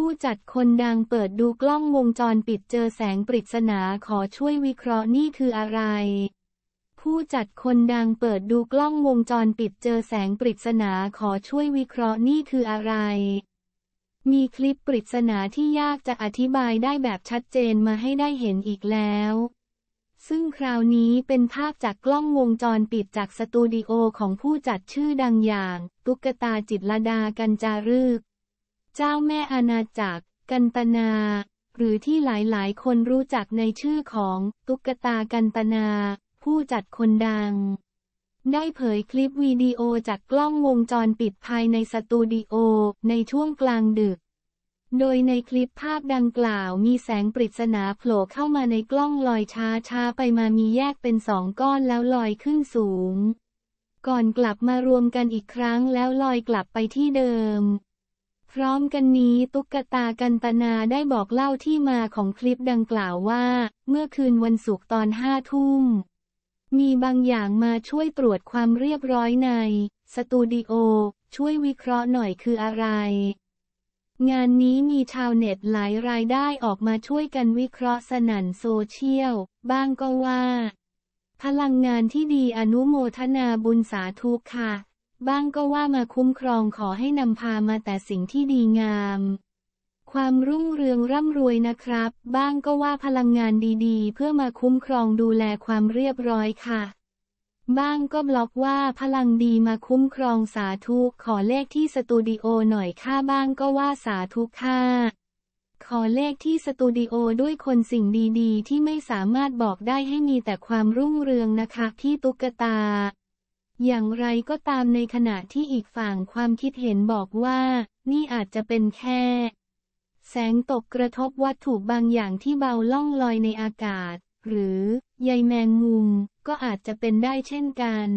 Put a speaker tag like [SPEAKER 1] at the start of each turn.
[SPEAKER 1] ผู้จัดคนดังเปิดดูกล้องวงจรปิดเจอแสงปริศนาขอช่วยวิเคราะห์นี่คืออะไร ผู้จัดคนดังเปิดดูกล้องวงจรปิดเจอแสงปริศนาขอช่วยวิเคราะห์นี่คืออะไร มีคลิปปริศนาที่ยากจะอธิบายได้แบบชัดเจนมาให้ได้เห็นอีกแล้ว ซึ่งคราวนี้เป็นภาพจากกล้องวงจรปิดจากสตูดิโอของผู้จัดชื่อดังอย่างตุ๊กตาจิตรดากันจารึกเจ้าแม่อาณาจักรกันตนา หรือที่หลายๆ คนรู้จักในชื่อของตุ๊กตากันตนาผู้จัดคนดัง ได้เผยคลิปวิดีโอจากกล้องวงจรปิดภายในสตูดิโอในช่วงกลางดึก โดยในคลิปภาพดังกล่าวมีแสงปริศนาโผล่เข้ามาในกล้องลอยช้าช้าไปมามีแยกเป็นสองก้อนแล้วลอยขึ้นสูง ก่อนกลับมารวมกันอีกครั้งแล้วลอยกลับไปที่เดิมพร้อมกันนี้ตุ๊กตากันตนาได้บอกเล่าที่มาของคลิปดังกล่าวว่า เมื่อคืนวันศุกร์ตอนห้าทุ่ม มีบางอย่างมาช่วยตรวจความเรียบร้อยใน สตูดิโอ ช่วยวิเคราะห์หน่อยคืออะไร งานนี้มีชาวเน็ตหลายรายได้ออกมาช่วยกันวิเคราะห์สนันโซเชียลบ้างก็ว่า พลังงานที่ดีอนุโมทนาบุญสาธุค่ะบ้างก็ว่ามาคุ้มครองขอให้นำพามาแต่สิ่งที่ดีงาม ความรุ่งเรืองร่ำรวยนะครับ บ้างก็ว่าพลังงานดีๆ เพื่อมาคุ้มครองดูแลความเรียบร้อยค่ะ บ้างก็บล็อกว่าพลังดีมาคุ้มครองสาธุขอเลขที่สตูดิโอหน่อยค่ะบ้างก็ว่าสาธุค่ะขอเลขที่สตูดิโอด้วยคนสิ่งดี ๆ ที่ไม่สามารถบอกได้ให้มีแต่ความรุ่งเรืองนะคะพี่ตุ๊กตาอย่างไรก็ตามในขณะที่อีกฝั่งความคิดเห็นบอกว่า นี่อาจจะเป็นแค่ แสงตกกระทบวัตถุบางอย่างที่เบาล่องลอยในอากาศ หรือ ใยแมงมุม ก็อาจจะเป็นได้เช่นกัน